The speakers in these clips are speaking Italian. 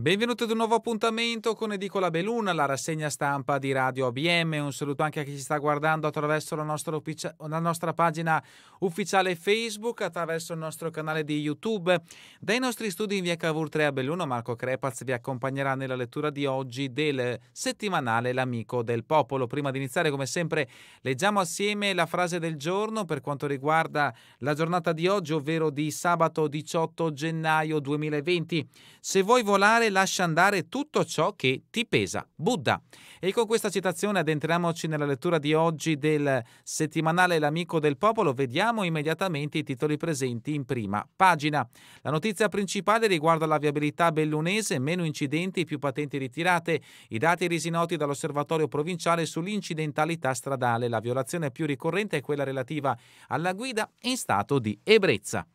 Benvenuti ad un nuovo appuntamento con Edicola Beluna, la rassegna stampa di Radio ABM. Un saluto anche a chi ci sta guardando attraverso la nostra, ufficia- la nostra, pagina ufficiale Facebook, attraverso il nostro canale di YouTube. Dai nostri studi in via Cavour 3 a Belluno, Marco Crepaz vi accompagnerà nella lettura di oggi del settimanale L'amico del popolo. Prima di iniziare, come sempre, leggiamo assieme la frase del giorno per quanto riguarda la giornata di oggi, ovvero di sabato 18 gennaio 2020. Se vuoi volare, lascia andare tutto ciò che ti pesa. Buddha. E con questa citazione addentriamoci nella lettura di oggi del settimanale L'amico del popolo. Vediamo immediatamente i titoli presenti in prima pagina. La notizia principale riguarda la viabilità bellunese, meno incidenti, più patenti ritirate, i dati resi noti dall'osservatorio provinciale sull'incidentalità stradale. La violazione più ricorrente è quella relativa alla guida in stato di ebbrezza.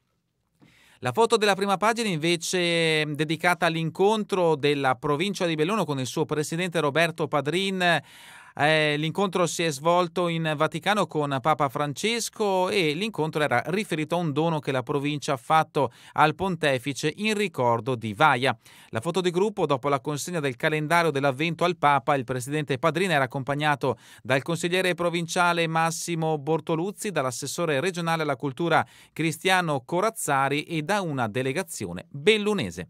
La foto della prima pagina invece è dedicata all'incontro della provincia di Belluno con il suo presidente Roberto Padrin eh, l'incontro si è svolto in Vaticano con Papa Francesco e l'incontro era riferito a un dono che la provincia ha fatto al pontefice in ricordo di Vaia. La foto di gruppo dopo la consegna del calendario dell'avvento al Papa, il presidente Padrina era accompagnato dal consigliere provinciale Massimo Bortoluzzi, dall'assessore regionale alla cultura Cristiano Corazzari e da una delegazione bellunese.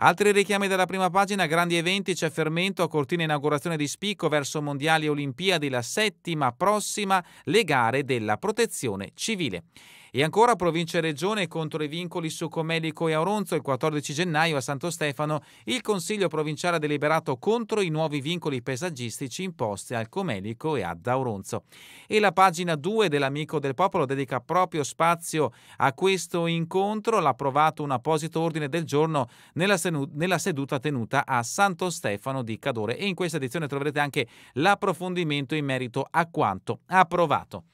Altri richiami dalla prima pagina, grandi eventi, c'è fermento a Cortina inaugurazione di spicco verso Mondiali e Olimpiadi, la settima prossima, le gare della protezione civile. E ancora provincia e regione contro i vincoli su Comelico e Auronzo il 14 gennaio a Santo Stefano il Consiglio provinciale ha deliberato contro i nuovi vincoli paesaggistici imposti al Comelico e ad Auronzo. E la pagina 2 dell'Amico del Popolo dedica proprio spazio a questo incontro, l'ha approvato un apposito ordine del giorno nella, senu- nella seduta tenuta a Santo Stefano di Cadore e in questa edizione troverete anche l'approfondimento in merito a quanto approvato.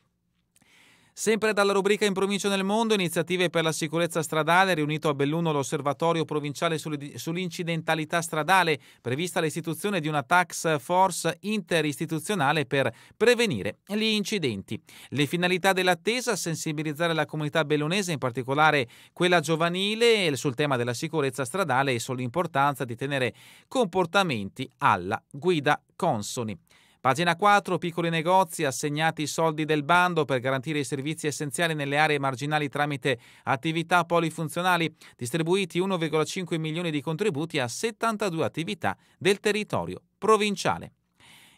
Sempre dalla rubrica In provincia nel mondo, iniziative per la sicurezza stradale, riunito a Belluno l'osservatorio provinciale sull'incidentalità stradale, prevista l'istituzione di una tax force interistituzionale per prevenire gli incidenti. Le finalità dell'attesa, sensibilizzare la comunità bellunese, in particolare quella giovanile, sul tema della sicurezza stradale e sull'importanza di tenere comportamenti alla guida consoni. Pagina 4, piccoli negozi, assegnati i soldi del bando per garantire i servizi essenziali nelle aree marginali tramite attività polifunzionali, distribuiti 1,5 milioni di contributi a 72 attività del territorio provinciale.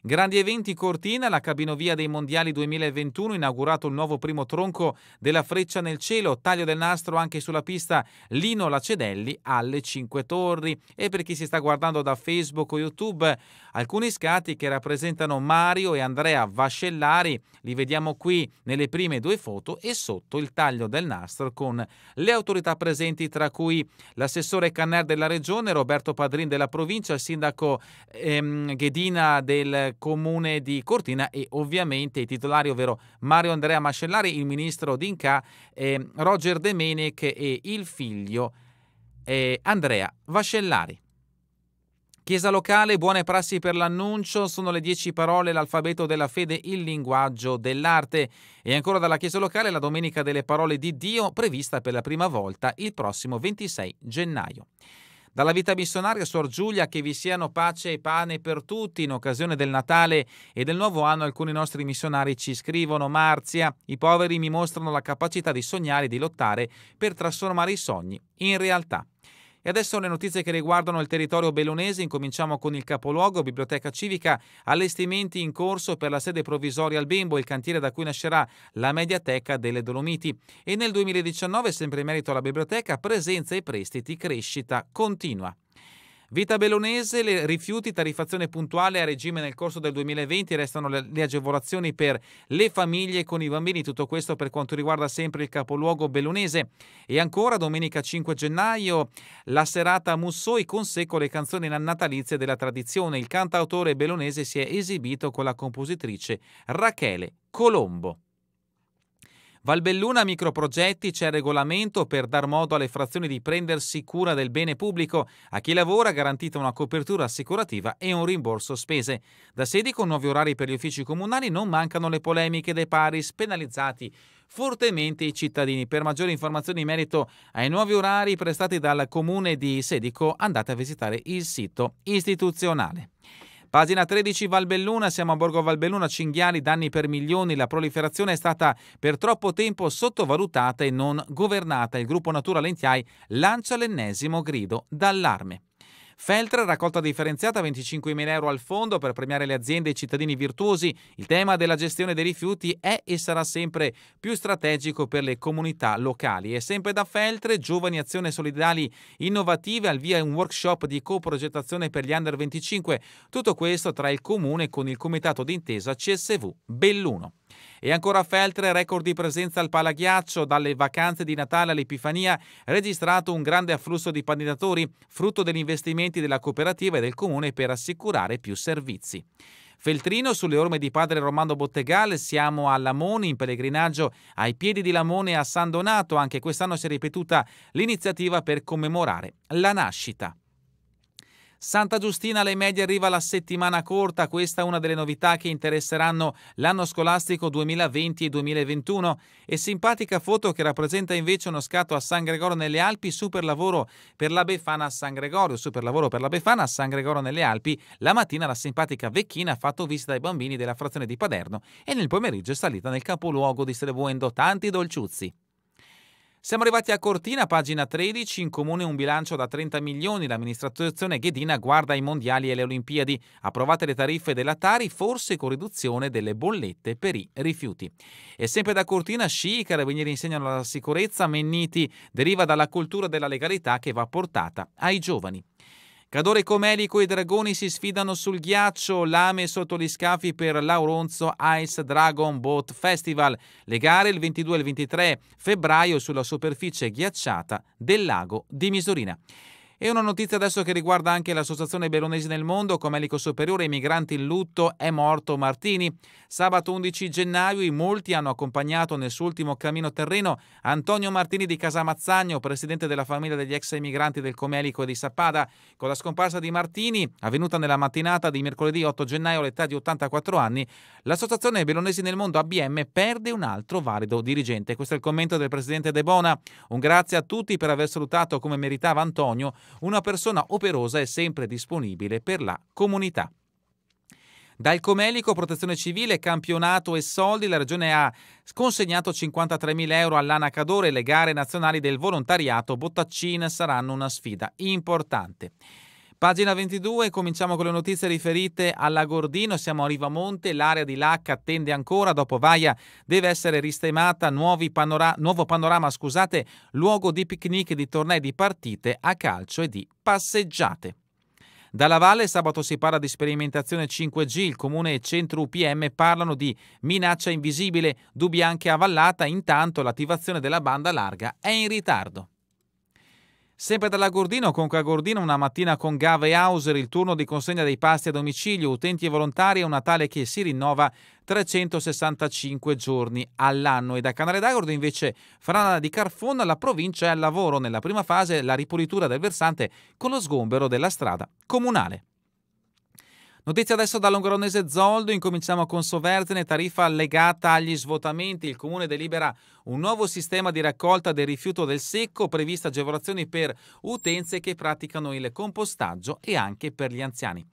Grandi eventi Cortina, la cabinovia dei mondiali 2021, inaugurato il nuovo primo tronco della freccia nel cielo, taglio del nastro anche sulla pista Lino Lacedelli alle 5 Torri. E per chi si sta guardando da Facebook o YouTube, alcuni scatti che rappresentano Mario e Andrea Vascellari, li vediamo qui nelle prime due foto e sotto il taglio del nastro con le autorità presenti, tra cui l'assessore Canner della regione, Roberto Padrin della provincia, il sindaco ehm, Ghedina del comune di Cortina e ovviamente i titolari, ovvero Mario Andrea Mascellari, il ministro D'Inca, eh, Roger De e il figlio eh, Andrea Vascellari. Chiesa locale, buone prassi per l'annuncio, sono le dieci parole, l'alfabeto della fede, il linguaggio dell'arte. E ancora dalla Chiesa locale la Domenica delle Parole di Dio prevista per la prima volta il prossimo 26 gennaio. Dalla vita missionaria Suor Giulia che vi siano pace e pane per tutti in occasione del Natale e del nuovo anno alcuni nostri missionari ci scrivono Marzia, i poveri mi mostrano la capacità di sognare e di lottare per trasformare i sogni in realtà. E adesso le notizie che riguardano il territorio bellunese. Incominciamo con il capoluogo, Biblioteca Civica, allestimenti in corso per la sede provvisoria al Bembo, il cantiere da cui nascerà la Mediateca delle Dolomiti. E nel 2019, sempre in merito alla biblioteca, presenza e prestiti, crescita continua. Vita Bellonese, le rifiuti, tariffazione puntuale a regime nel corso del 2020, restano le, le, agevolazioni per le famiglie con i bambini, tutto questo per quanto riguarda sempre il capoluogo bellonese. E ancora domenica 5 gennaio la serata Mussoi con seco le canzoni natalizie della tradizione. Il cantautore bellonese si è esibito con la compositrice Rachele Colombo. Valbelluna Microprogetti c'è il regolamento per dar modo alle frazioni di prendersi cura del bene pubblico. A chi lavora garantita una copertura assicurativa e un rimborso spese. Da sedi con nuovi orari per gli uffici comunali non mancano le polemiche dei paris penalizzati fortemente i cittadini. Per maggiori informazioni in merito ai nuovi orari prestati dal comune di Sedico andate a visitare il sito istituzionale. Pagina 13 Valbelluna, siamo a Borgo Valbelluna, cinghiali, danni per milioni, la proliferazione è stata per troppo tempo sottovalutata e non governata. Il gruppo Natura Lentiai lancia l'ennesimo grido d'allarme. Feltre, raccolta differenziata 25.000 euro al fondo per premiare le aziende e i cittadini virtuosi. Il tema della gestione dei rifiuti è e sarà sempre più strategico per le comunità locali. E sempre da Feltre, Giovani Azioni Solidali Innovative, al via un workshop di coprogettazione per gli under 25. Tutto questo tra il comune con il comitato d'intesa CSV Belluno. E ancora Feltre, record di presenza al palaghiaccio, dalle vacanze di Natale all'Epifania, registrato un grande afflusso di candidatori, frutto degli investimenti della cooperativa e del comune per assicurare più servizi. Feltrino sulle orme di padre Romano Bottegale, siamo a Lamoni in pellegrinaggio ai piedi di Lamone a San Donato, anche quest'anno si è ripetuta l'iniziativa per commemorare la nascita. Santa Giustina alle medie arriva la settimana corta, questa è una delle novità che interesseranno l'anno scolastico 2020 e 2021 e simpatica foto che rappresenta invece uno scatto a San Gregorio nelle Alpi, super lavoro per la Befana a San Gregorio, super lavoro per la Befana a San Gregorio nelle Alpi, la mattina la simpatica Vecchina ha fatto visita ai bambini della frazione di Paderno e nel pomeriggio è salita nel capoluogo distribuendo tanti dolciuzzi. Siamo arrivati a Cortina, pagina 13, in comune un bilancio da 30 milioni, l'amministrazione Ghedina guarda ai mondiali e le Olimpiadi, approvate le tariffe della Tari, forse con riduzione delle bollette per i rifiuti. E sempre da Cortina, sci, i carabinieri insegnano la sicurezza, Menniti deriva dalla cultura della legalità che va portata ai giovani. Cadore Comelico i dragoni si sfidano sul ghiaccio, lame sotto gli scafi per l'Auronzo Ice Dragon Boat Festival. Le gare il 22 e il 23 febbraio sulla superficie ghiacciata del lago di Misurina. E una notizia adesso che riguarda anche l'Associazione Bellonesi nel Mondo, Comelico Superiore ai Migranti in Lutto, è morto Martini. Sabato 11 gennaio in molti hanno accompagnato nel suo ultimo cammino terreno Antonio Martini di Casamazzagno, presidente della famiglia degli ex emigranti del Comelico e di Sappada. Con la scomparsa di Martini, avvenuta nella mattinata di mercoledì 8 gennaio all'età di 84 anni, l'Associazione Bellonesi nel Mondo ABM perde un altro valido dirigente. Questo è il commento del presidente De Bona. Un grazie a tutti per aver salutato come meritava Antonio una persona operosa è sempre disponibile per la comunità. Dal Comelico, Protezione Civile, Campionato e Soldi, la Regione ha consegnato 53.000 euro all'Anacadore. e Le gare nazionali del volontariato Bottaccina saranno una sfida importante. Pagina 22, cominciamo con le notizie riferite alla Gordino, siamo a Rivamonte, l'area di Lacca attende ancora, dopo Vaia deve essere ristemata, panora- nuovo panorama, scusate, luogo di picnic, di tornei, di partite a calcio e di passeggiate. Dalla Valle sabato si parla di sperimentazione 5G, il comune e centro UPM parlano di minaccia invisibile, dubbi anche a Vallata, intanto l'attivazione della banda larga è in ritardo. Sempre dalla Gordino, Conca Gordino, una mattina con Gave Hauser, il turno di consegna dei pasti a domicilio, utenti e volontari, è una tale che si rinnova 365 giorni all'anno. E da Canale d'Agordo invece frana di Carfon, la provincia è al lavoro nella prima fase la ripulitura del versante con lo sgombero della strada comunale. Notizia adesso dall'ungronese Zoldo, incominciamo con Sovertene, tariffa legata agli svuotamenti. Il comune delibera un nuovo sistema di raccolta del rifiuto del secco, previste agevolazioni per utenze che praticano il compostaggio e anche per gli anziani.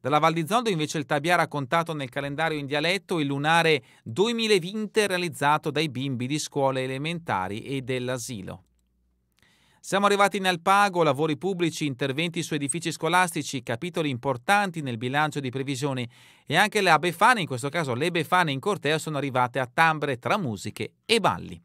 Dalla Val di Zoldo invece il Tabiara ha contato nel calendario in dialetto il lunare 2020 realizzato dai bimbi di scuole elementari e dell'asilo. Siamo arrivati in alpago, lavori pubblici, interventi su edifici scolastici, capitoli importanti nel bilancio di previsioni e anche le abefane, in questo caso le befane in corteo, sono arrivate a Tambre tra musiche e balli.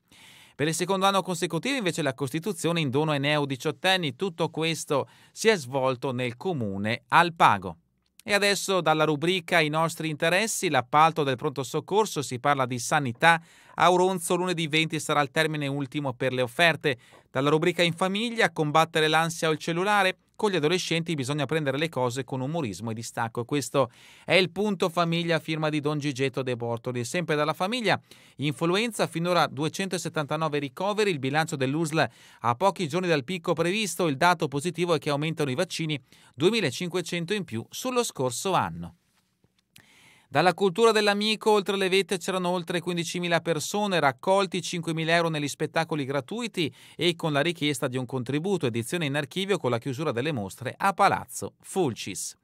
Per il secondo anno consecutivo invece la Costituzione in dono ai neo diciottenni, tutto questo si è svolto nel comune Alpago. E adesso dalla rubrica I nostri interessi, l'appalto del pronto soccorso, si parla di sanità. A Oronzo lunedì 20 sarà il termine ultimo per le offerte. Dalla rubrica In famiglia, combattere l'ansia o il cellulare con gli adolescenti bisogna prendere le cose con umorismo e distacco. questo è il punto famiglia, firma di Don Gigetto De Bortoli. Sempre dalla famiglia, influenza, finora 279 ricoveri, il bilancio dell'USL a pochi giorni dal picco previsto, il dato positivo è che aumentano i vaccini, 2500 in più sullo scorso anno. Dalla cultura dell'amico oltre le vette c'erano oltre 15.000 persone, raccolti 5.000 euro negli spettacoli gratuiti e con la richiesta di un contributo, edizione in archivio con la chiusura delle mostre a Palazzo Fulcis.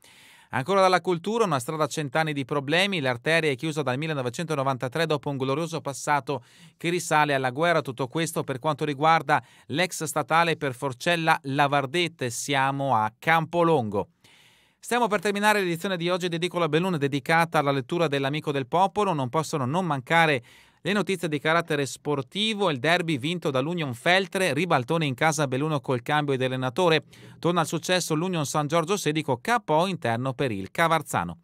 Ancora dalla cultura, una strada a cent'anni di problemi, l'arteria è chiusa dal 1993 dopo un glorioso passato che risale alla guerra. Tutto questo per quanto riguarda l'ex statale per Forcella Lavardette, siamo a Campolongo. Stiamo per terminare l'edizione di oggi di Edicola Belluna dedicata alla lettura dell'amico del popolo. Non possono non mancare le notizie di carattere sportivo, il derby vinto dall'Union Feltre, ribaltone in casa Belluno col cambio di allenatore, torna al successo l'Union San Giorgio Sedico, capo interno per il Cavarzano.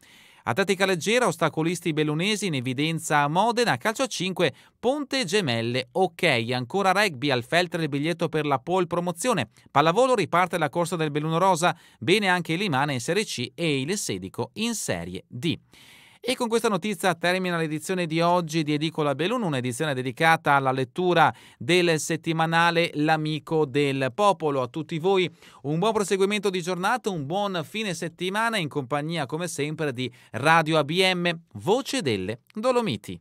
Atletica leggera, ostacolisti bellunesi in evidenza a Modena, calcio a 5, Ponte Gemelle, ok, ancora rugby al Feltre il biglietto per la pole promozione, pallavolo riparte la corsa del Belluno Rosa, bene anche Limane in Serie C e il Sedico in Serie D. E con questa notizia termina l'edizione di oggi di Edicola Belun, un'edizione dedicata alla lettura del settimanale L'amico del popolo. A tutti voi un buon proseguimento di giornata, un buon fine settimana in compagnia come sempre di Radio ABM, Voce delle Dolomiti.